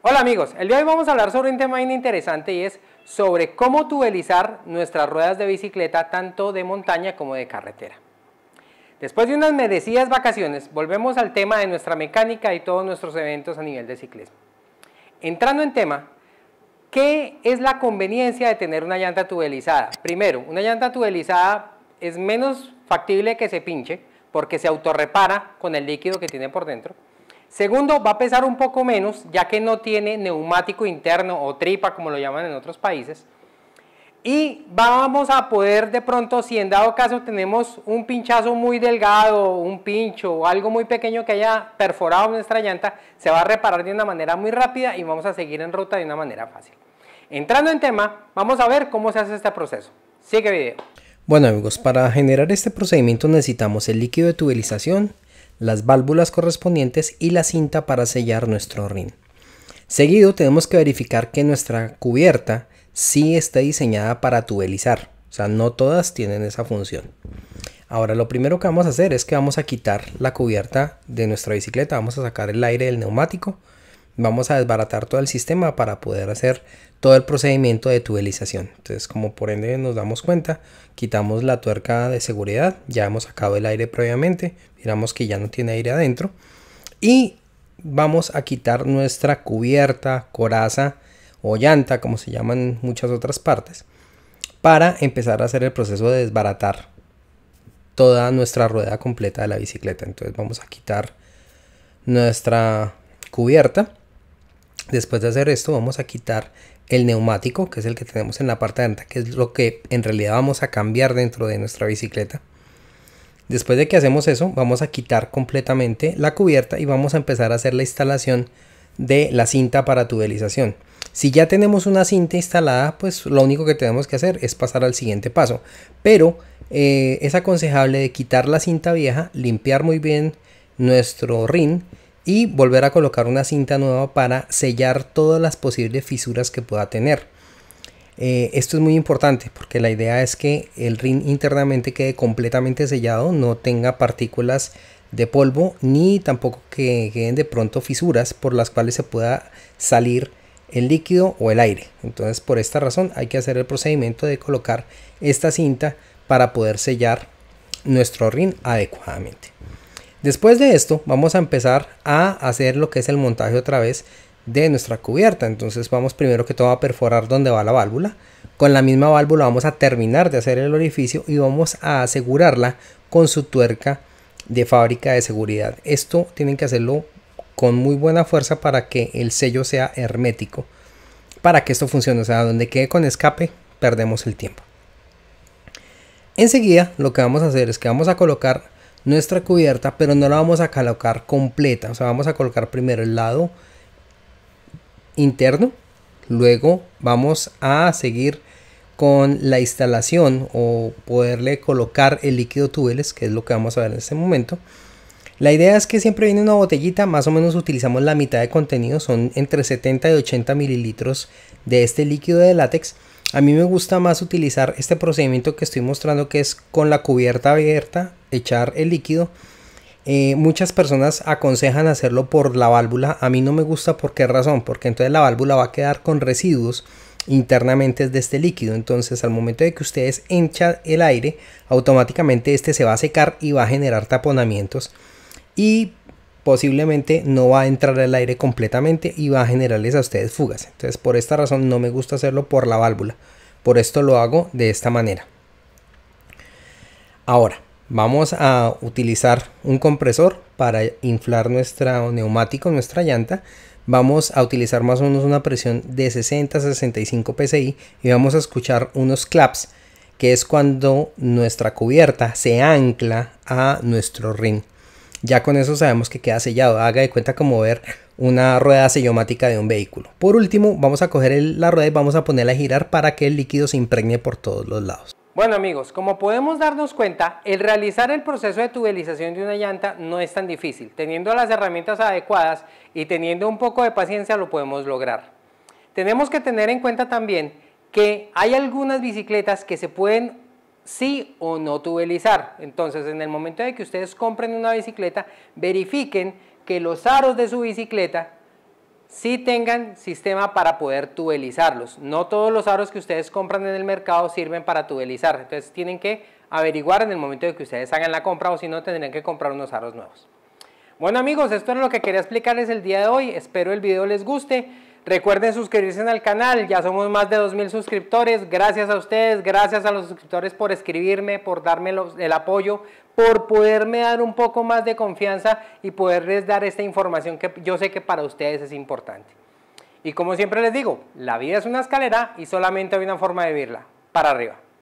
Hola amigos, el día de hoy vamos a hablar sobre un tema bien interesante y es sobre cómo tubelizar nuestras ruedas de bicicleta tanto de montaña como de carretera. Después de unas merecidas vacaciones, volvemos al tema de nuestra mecánica y todos nuestros eventos a nivel de ciclismo. Entrando en tema, ¿qué es la conveniencia de tener una llanta tubelizada? Primero, una llanta tubelizada es menos factible que se pinche porque se autorrepara con el líquido que tiene por dentro. Segundo, va a pesar un poco menos, ya que no tiene neumático interno o tripa, como lo llaman en otros países. Y vamos a poder de pronto, si en dado caso tenemos un pinchazo muy delgado, un pincho o algo muy pequeño que haya perforado nuestra llanta, se va a reparar de una manera muy rápida y vamos a seguir en ruta de una manera fácil. Entrando en tema, vamos a ver cómo se hace este proceso. Sigue video. Bueno amigos, para generar este procedimiento necesitamos el líquido de tubelización, las válvulas correspondientes y la cinta para sellar nuestro rin. Seguido tenemos que verificar que nuestra cubierta sí está diseñada para tubelizar, o sea, no todas tienen esa función. Ahora lo primero que vamos a hacer es que vamos a quitar la cubierta de nuestra bicicleta, vamos a sacar el aire del neumático vamos a desbaratar todo el sistema para poder hacer todo el procedimiento de tubelización. Entonces, como por ende nos damos cuenta, quitamos la tuerca de seguridad, ya hemos sacado el aire previamente, miramos que ya no tiene aire adentro y vamos a quitar nuestra cubierta, coraza o llanta, como se llaman muchas otras partes, para empezar a hacer el proceso de desbaratar toda nuestra rueda completa de la bicicleta. Entonces vamos a quitar nuestra cubierta Después de hacer esto vamos a quitar el neumático, que es el que tenemos en la parte de adelante, que es lo que en realidad vamos a cambiar dentro de nuestra bicicleta. Después de que hacemos eso, vamos a quitar completamente la cubierta y vamos a empezar a hacer la instalación de la cinta para tubelización. Si ya tenemos una cinta instalada, pues lo único que tenemos que hacer es pasar al siguiente paso. Pero eh, es aconsejable de quitar la cinta vieja, limpiar muy bien nuestro rin y volver a colocar una cinta nueva para sellar todas las posibles fisuras que pueda tener. Eh, esto es muy importante porque la idea es que el ring internamente quede completamente sellado, no tenga partículas de polvo ni tampoco que queden de pronto fisuras por las cuales se pueda salir el líquido o el aire. Entonces por esta razón hay que hacer el procedimiento de colocar esta cinta para poder sellar nuestro ring adecuadamente. Después de esto vamos a empezar a hacer lo que es el montaje otra vez de nuestra cubierta. Entonces vamos primero que todo a perforar donde va la válvula. Con la misma válvula vamos a terminar de hacer el orificio y vamos a asegurarla con su tuerca de fábrica de seguridad. Esto tienen que hacerlo con muy buena fuerza para que el sello sea hermético. Para que esto funcione, o sea, donde quede con escape perdemos el tiempo. Enseguida lo que vamos a hacer es que vamos a colocar nuestra cubierta, pero no la vamos a colocar completa. O sea, vamos a colocar primero el lado interno, luego vamos a seguir con la instalación o poderle colocar el líquido tubeles, que es lo que vamos a ver en este momento. La idea es que siempre viene una botellita, más o menos utilizamos la mitad de contenido, son entre 70 y 80 mililitros de este líquido de látex. A mí me gusta más utilizar este procedimiento que estoy mostrando que es con la cubierta abierta, echar el líquido. Eh, muchas personas aconsejan hacerlo por la válvula. A mí no me gusta por qué razón, porque entonces la válvula va a quedar con residuos internamente de este líquido. Entonces al momento de que ustedes hinchan el aire, automáticamente este se va a secar y va a generar taponamientos. Y posiblemente no va a entrar el aire completamente y va a generarles a ustedes fugas. Entonces por esta razón no me gusta hacerlo por la válvula. Por esto lo hago de esta manera. Ahora vamos a utilizar un compresor para inflar nuestro neumático, nuestra llanta. Vamos a utilizar más o menos una presión de 60 65 psi y vamos a escuchar unos claps que es cuando nuestra cubierta se ancla a nuestro ring. Ya con eso sabemos que queda sellado. Haga de cuenta como ver una rueda sellomática de un vehículo. Por último, vamos a coger la rueda y vamos a ponerla a girar para que el líquido se impregne por todos los lados. Bueno amigos, como podemos darnos cuenta, el realizar el proceso de tubelización de una llanta no es tan difícil. Teniendo las herramientas adecuadas y teniendo un poco de paciencia lo podemos lograr. Tenemos que tener en cuenta también que hay algunas bicicletas que se pueden sí o no tubelizar. Entonces, en el momento de que ustedes compren una bicicleta, verifiquen que los aros de su bicicleta sí tengan sistema para poder tubelizarlos. No todos los aros que ustedes compran en el mercado sirven para tubelizar. Entonces, tienen que averiguar en el momento de que ustedes hagan la compra o si no, tendrán que comprar unos aros nuevos. Bueno amigos, esto es lo que quería explicarles el día de hoy. Espero el video les guste. Recuerden suscribirse al canal, ya somos más de 2.000 suscriptores. Gracias a ustedes, gracias a los suscriptores por escribirme, por darme el apoyo, por poderme dar un poco más de confianza y poderles dar esta información que yo sé que para ustedes es importante. Y como siempre les digo, la vida es una escalera y solamente hay una forma de vivirla, para arriba.